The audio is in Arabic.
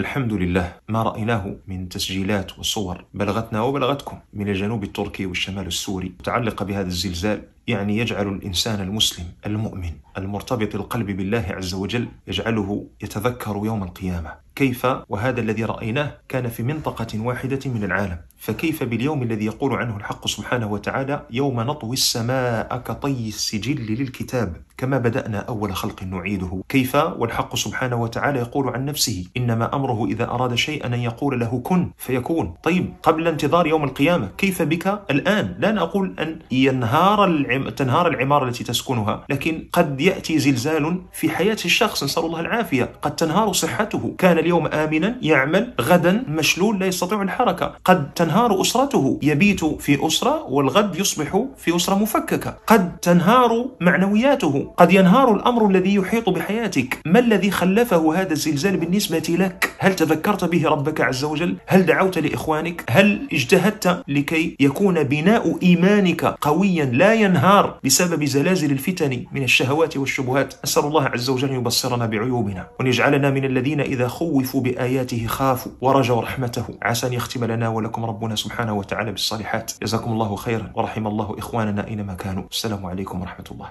الحمد لله ما رأيناه من تسجيلات وصور بلغتنا وبلغتكم من الجنوب التركي والشمال السوري متعلقة بهذا الزلزال يعني يجعل الانسان المسلم المؤمن المرتبط القلب بالله عز وجل يجعله يتذكر يوم القيامه كيف وهذا الذي رايناه كان في منطقه واحده من العالم فكيف باليوم الذي يقول عنه الحق سبحانه وتعالى يوم نطوي السماء كطي السجل للكتاب كما بدانا اول خلق نعيده كيف والحق سبحانه وتعالى يقول عن نفسه انما امره اذا اراد شيئا ان يقول له كن فيكون طيب قبل انتظار يوم القيامه كيف بك الان لا نقول ان ينهار العم... تنهار العمارة التي تسكنها لكن قد يأتي زلزال في حياة الشخص نسأل الله العافية قد تنهار صحته كان اليوم آمنا يعمل غدا مشلول لا يستطيع الحركة قد تنهار أسرته يبيت في أسرة والغد يصبح في أسرة مفككة قد تنهار معنوياته قد ينهار الأمر الذي يحيط بحياتك ما الذي خلفه هذا الزلزال بالنسبة لك هل تذكرت به ربك عز وجل هل دعوت لإخوانك هل اجتهدت لكي يكون بناء إيمانك قويا لا ينهار تنهار بسبب زلازل الفتن من الشهوات والشبهات أسأل الله عز وجل أن يبصرنا بعيوبنا وأن يجعلنا من الذين إذا خوفوا بآياته خافوا ورجوا رحمته عسى أن يختم لنا ولكم ربنا سبحانه وتعالى بالصالحات جزاكم الله خيرا ورحم الله إخواننا أينما كانوا السلام عليكم ورحمة الله